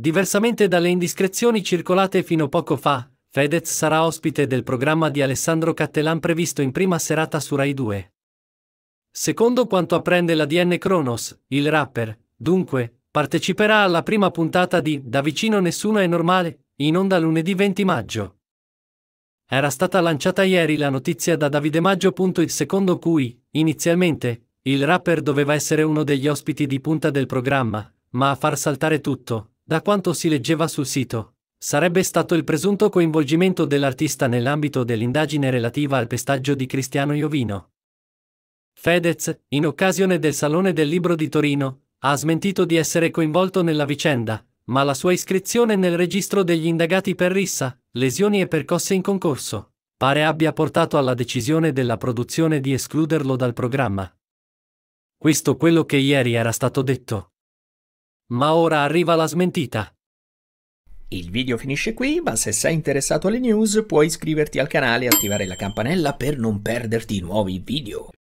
Diversamente dalle indiscrezioni circolate fino poco fa, Fedez sarà ospite del programma di Alessandro Cattelan previsto in prima serata su Rai 2. Secondo quanto apprende la DN Kronos, il rapper, dunque, parteciperà alla prima puntata di Da vicino nessuno è normale, in onda lunedì 20 maggio. Era stata lanciata ieri la notizia da Davide Maggio. Il secondo cui, inizialmente, il rapper doveva essere uno degli ospiti di punta del programma, ma a far saltare tutto, da quanto si leggeva sul sito, sarebbe stato il presunto coinvolgimento dell'artista nell'ambito dell'indagine relativa al pestaggio di Cristiano Iovino. Fedez, in occasione del Salone del Libro di Torino, ha smentito di essere coinvolto nella vicenda, ma la sua iscrizione nel registro degli indagati per rissa, lesioni e percosse in concorso, pare abbia portato alla decisione della produzione di escluderlo dal programma. Questo quello che ieri era stato detto. Ma ora arriva la smentita. Il video finisce qui, ma se sei interessato alle news puoi iscriverti al canale e attivare la campanella per non perderti nuovi video.